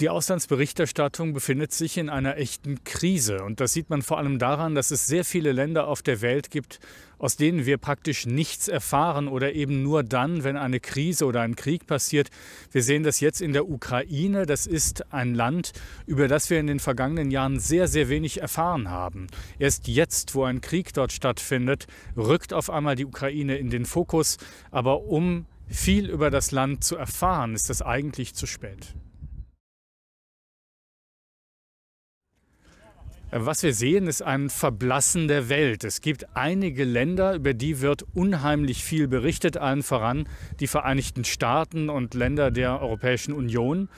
Die Auslandsberichterstattung befindet sich in einer echten Krise. Und das sieht man vor allem daran, dass es sehr viele Länder auf der Welt gibt, aus denen wir praktisch nichts erfahren oder eben nur dann, wenn eine Krise oder ein Krieg passiert. Wir sehen das jetzt in der Ukraine. Das ist ein Land, über das wir in den vergangenen Jahren sehr, sehr wenig erfahren haben. Erst jetzt, wo ein Krieg dort stattfindet, rückt auf einmal die Ukraine in den Fokus. Aber um viel über das Land zu erfahren, ist das eigentlich zu spät. Was wir sehen, ist ein Verblassen der Welt. Es gibt einige Länder, über die wird unheimlich viel berichtet, allen voran die Vereinigten Staaten und Länder der Europäischen Union.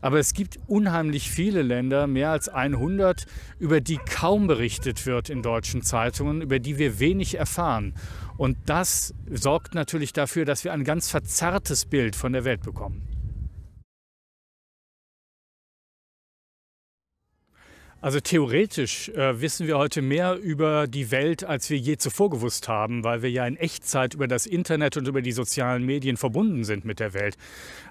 Aber es gibt unheimlich viele Länder, mehr als 100, über die kaum berichtet wird in deutschen Zeitungen, über die wir wenig erfahren. Und das sorgt natürlich dafür, dass wir ein ganz verzerrtes Bild von der Welt bekommen. Also theoretisch äh, wissen wir heute mehr über die Welt, als wir je zuvor gewusst haben, weil wir ja in Echtzeit über das Internet und über die sozialen Medien verbunden sind mit der Welt.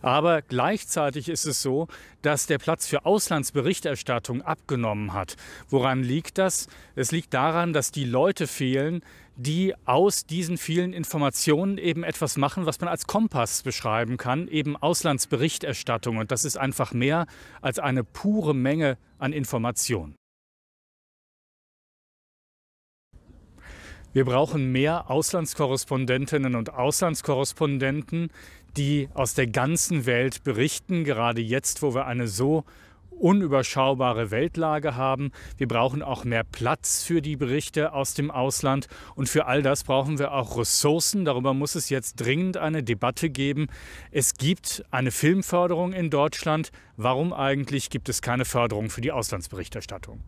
Aber gleichzeitig ist es so, dass der Platz für Auslandsberichterstattung abgenommen hat. Woran liegt das? Es liegt daran, dass die Leute fehlen, die aus diesen vielen Informationen eben etwas machen, was man als Kompass beschreiben kann, eben Auslandsberichterstattung. Und das ist einfach mehr als eine pure Menge an Informationen. Wir brauchen mehr Auslandskorrespondentinnen und Auslandskorrespondenten, die aus der ganzen Welt berichten, gerade jetzt, wo wir eine so unüberschaubare Weltlage haben. Wir brauchen auch mehr Platz für die Berichte aus dem Ausland. Und für all das brauchen wir auch Ressourcen. Darüber muss es jetzt dringend eine Debatte geben. Es gibt eine Filmförderung in Deutschland. Warum eigentlich gibt es keine Förderung für die Auslandsberichterstattung?